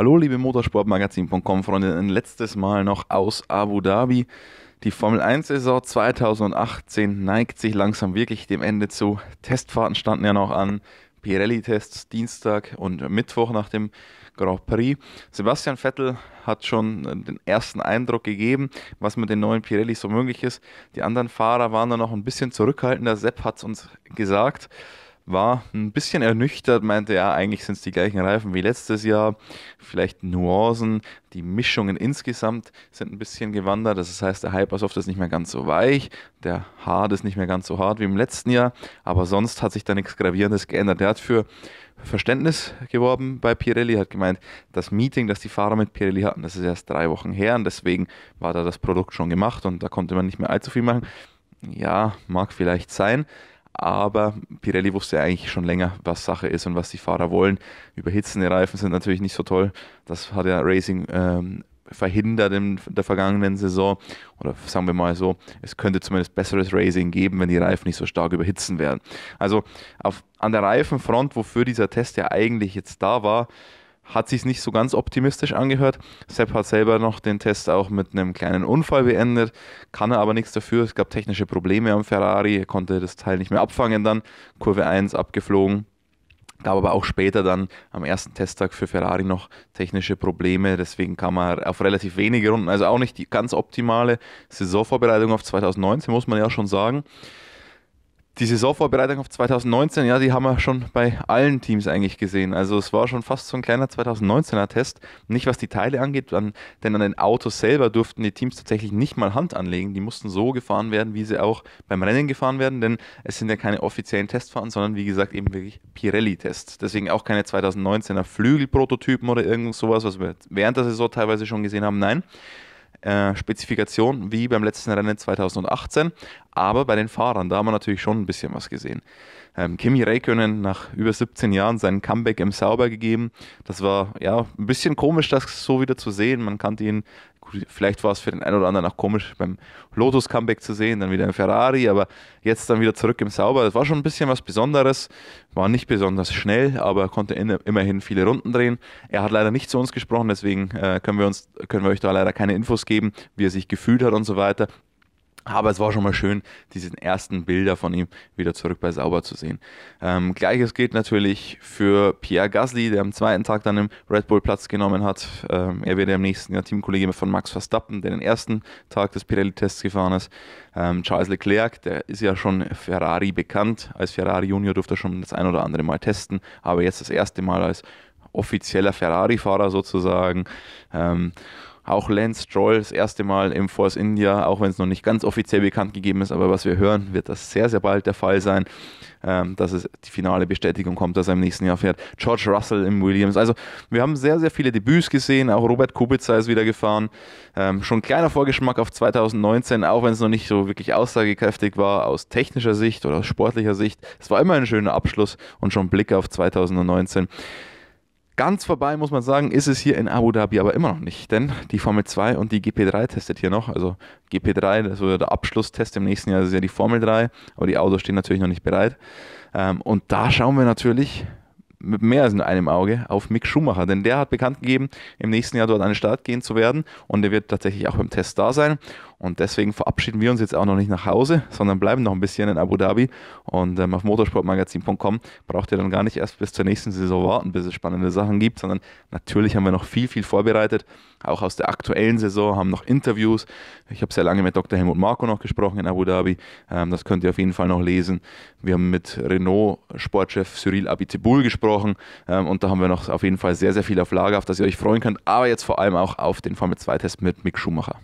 Hallo, liebe Motorsportmagazin.com-Freunde, ein letztes Mal noch aus Abu Dhabi. Die Formel 1-Saison 2018 neigt sich langsam wirklich dem Ende zu. Testfahrten standen ja noch an. Pirelli-Tests Dienstag und Mittwoch nach dem Grand Prix. Sebastian Vettel hat schon den ersten Eindruck gegeben, was mit den neuen Pirelli so möglich ist. Die anderen Fahrer waren da noch ein bisschen zurückhaltender. Sepp hat es uns gesagt war ein bisschen ernüchtert, meinte, ja, eigentlich sind es die gleichen Reifen wie letztes Jahr, vielleicht Nuancen, die Mischungen insgesamt sind ein bisschen gewandert, das heißt, der Hypersoft ist nicht mehr ganz so weich, der Hard ist nicht mehr ganz so hart wie im letzten Jahr, aber sonst hat sich da nichts Gravierendes geändert. Er hat für Verständnis geworben bei Pirelli, hat gemeint, das Meeting, das die Fahrer mit Pirelli hatten, das ist erst drei Wochen her und deswegen war da das Produkt schon gemacht und da konnte man nicht mehr allzu viel machen. Ja, mag vielleicht sein, aber Pirelli wusste eigentlich schon länger, was Sache ist und was die Fahrer wollen. Überhitzende Reifen sind natürlich nicht so toll. Das hat ja Racing ähm, verhindert in der vergangenen Saison. Oder sagen wir mal so, es könnte zumindest besseres Racing geben, wenn die Reifen nicht so stark überhitzen werden. Also auf, an der Reifenfront, wofür dieser Test ja eigentlich jetzt da war, hat sich nicht so ganz optimistisch angehört. Sepp hat selber noch den Test auch mit einem kleinen Unfall beendet, kann er aber nichts dafür. Es gab technische Probleme am Ferrari, er konnte das Teil nicht mehr abfangen dann. Kurve 1 abgeflogen. Gab aber auch später dann am ersten Testtag für Ferrari noch technische Probleme. Deswegen kam er auf relativ wenige Runden, also auch nicht die ganz optimale Saisonvorbereitung auf 2019, muss man ja schon sagen die Saisonvorbereitung auf 2019, ja, die haben wir schon bei allen Teams eigentlich gesehen. Also es war schon fast so ein kleiner 2019er Test. Nicht was die Teile angeht, an, denn an den Autos selber durften die Teams tatsächlich nicht mal Hand anlegen. Die mussten so gefahren werden, wie sie auch beim Rennen gefahren werden, denn es sind ja keine offiziellen Testfahrten, sondern wie gesagt eben wirklich Pirelli-Tests. Deswegen auch keine 2019er Flügelprototypen oder irgend sowas, was wir während der Saison teilweise schon gesehen haben. Nein, äh, Spezifikation wie beim letzten Rennen 2018. Aber bei den Fahrern, da haben wir natürlich schon ein bisschen was gesehen. Ähm, Kimi Räikkönen nach über 17 Jahren seinen Comeback im Sauber gegeben. Das war ja ein bisschen komisch, das so wieder zu sehen. Man kannte ihn vielleicht war es für den einen oder anderen auch komisch, beim Lotus-Comeback zu sehen, dann wieder im Ferrari, aber jetzt dann wieder zurück im Sauber. Das war schon ein bisschen was Besonderes, war nicht besonders schnell, aber konnte in, immerhin viele Runden drehen. Er hat leider nicht zu uns gesprochen, deswegen äh, können, wir uns, können wir euch da leider keine Infos geben, wie er sich gefühlt hat und so weiter. Aber es war schon mal schön, diese ersten Bilder von ihm wieder zurück bei Sauber zu sehen. Ähm, Gleiches gilt natürlich für Pierre Gasly, der am zweiten Tag dann im Red Bull Platz genommen hat. Ähm, er wird ja im nächsten Jahr Teamkollege von Max Verstappen, der den ersten Tag des Pirelli-Tests gefahren ist. Ähm, Charles Leclerc, der ist ja schon Ferrari bekannt. Als Ferrari Junior durfte er schon das ein oder andere Mal testen, aber jetzt das erste Mal als offizieller Ferrari-Fahrer sozusagen. Ähm, auch Lance Stroll das erste Mal im Force India, auch wenn es noch nicht ganz offiziell bekannt gegeben ist, aber was wir hören, wird das sehr, sehr bald der Fall sein, ähm, dass es die finale Bestätigung kommt, dass er im nächsten Jahr fährt. George Russell im Williams. Also wir haben sehr, sehr viele Debüts gesehen. Auch Robert Kubica ist wieder gefahren. Ähm, schon kleiner Vorgeschmack auf 2019, auch wenn es noch nicht so wirklich aussagekräftig war aus technischer Sicht oder aus sportlicher Sicht. Es war immer ein schöner Abschluss und schon Blick auf 2019. Ganz vorbei, muss man sagen, ist es hier in Abu Dhabi aber immer noch nicht, denn die Formel 2 und die GP3 testet hier noch. Also GP3, das also der Abschlusstest im nächsten Jahr, das ist ja die Formel 3, aber die Autos stehen natürlich noch nicht bereit. Ähm, und da schauen wir natürlich mit mehr als nur einem Auge auf Mick Schumacher, denn der hat bekannt gegeben, im nächsten Jahr dort an den Start gehen zu werden und der wird tatsächlich auch beim Test da sein. Und deswegen verabschieden wir uns jetzt auch noch nicht nach Hause, sondern bleiben noch ein bisschen in Abu Dhabi. Und ähm, auf motorsportmagazin.com braucht ihr dann gar nicht erst bis zur nächsten Saison warten, bis es spannende Sachen gibt, sondern natürlich haben wir noch viel, viel vorbereitet. Auch aus der aktuellen Saison haben noch Interviews. Ich habe sehr lange mit Dr. Helmut Marko noch gesprochen in Abu Dhabi. Ähm, das könnt ihr auf jeden Fall noch lesen. Wir haben mit Renault-Sportchef Cyril Abitibul gesprochen. Ähm, und da haben wir noch auf jeden Fall sehr, sehr viel auf Lager, auf das ihr euch freuen könnt. Aber jetzt vor allem auch auf den Formel 2-Test mit Mick Schumacher.